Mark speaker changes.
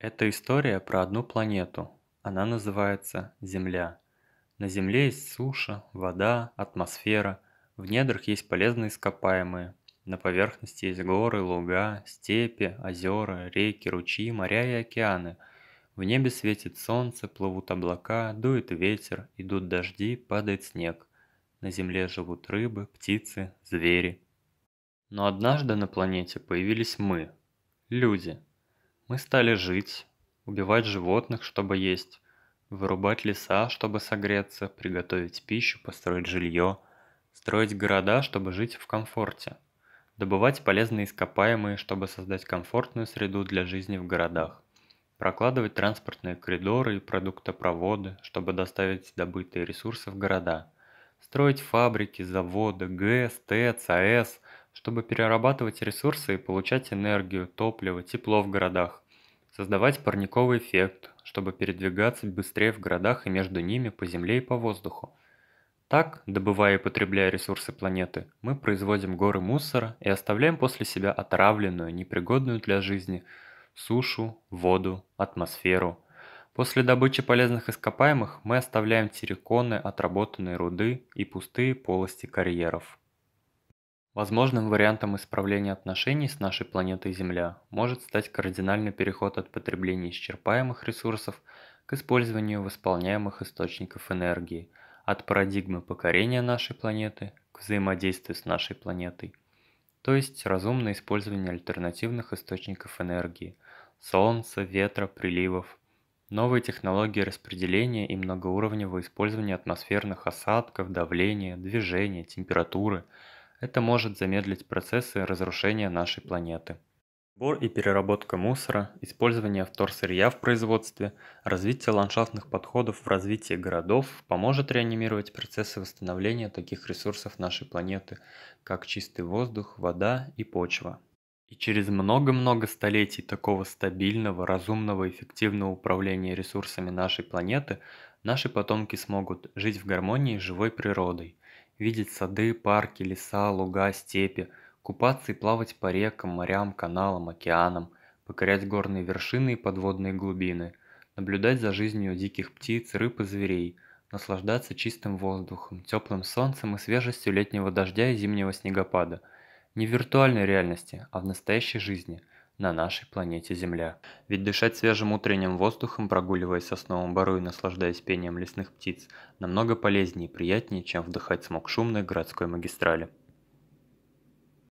Speaker 1: Это история про одну планету. Она называется Земля. На Земле есть суша, вода, атмосфера. В недрах есть полезные ископаемые. На поверхности есть горы, луга, степи, озера, реки, ручьи, моря и океаны. В небе светит солнце, плывут облака, дует ветер, идут дожди, падает снег. На Земле живут рыбы, птицы, звери. Но однажды на планете появились мы, люди – мы стали жить, убивать животных, чтобы есть, вырубать леса, чтобы согреться, приготовить пищу, построить жилье, строить города, чтобы жить в комфорте, добывать полезные ископаемые, чтобы создать комфортную среду для жизни в городах, прокладывать транспортные коридоры и продуктопроводы, чтобы доставить добытые ресурсы в города, строить фабрики, заводы, ГС, ТЭЦ, АЭС, чтобы перерабатывать ресурсы и получать энергию, топливо, тепло в городах, создавать парниковый эффект, чтобы передвигаться быстрее в городах и между ними по земле и по воздуху. Так, добывая и потребляя ресурсы планеты, мы производим горы мусора и оставляем после себя отравленную, непригодную для жизни сушу, воду, атмосферу. После добычи полезных ископаемых мы оставляем терриконы, отработанные руды и пустые полости карьеров – Возможным вариантом исправления отношений с нашей планетой Земля может стать кардинальный переход от потребления исчерпаемых ресурсов к использованию восполняемых источников энергии, от парадигмы покорения нашей планеты к взаимодействию с нашей планетой, то есть разумное использование альтернативных источников энергии – солнца, ветра, приливов, новые технологии распределения и многоуровневого использования атмосферных осадков, давления, движения, температуры – это может замедлить процессы разрушения нашей планеты. Сбор и переработка мусора, использование вторсырья в производстве, развитие ландшафтных подходов в развитии городов поможет реанимировать процессы восстановления таких ресурсов нашей планеты, как чистый воздух, вода и почва. И через много-много столетий такого стабильного, разумного, эффективного управления ресурсами нашей планеты наши потомки смогут жить в гармонии с живой природой, видеть сады, парки, леса, луга, степи, купаться и плавать по рекам, морям, каналам, океанам, покорять горные вершины и подводные глубины, наблюдать за жизнью диких птиц, рыб и зверей, наслаждаться чистым воздухом, теплым солнцем и свежестью летнего дождя и зимнего снегопада. Не в виртуальной реальности, а в настоящей жизни – на нашей планете Земля. Ведь дышать свежим утренним воздухом, прогуливаясь сосновым бору и наслаждаясь пением лесных птиц, намного полезнее и приятнее, чем вдыхать смог шумной городской магистрали.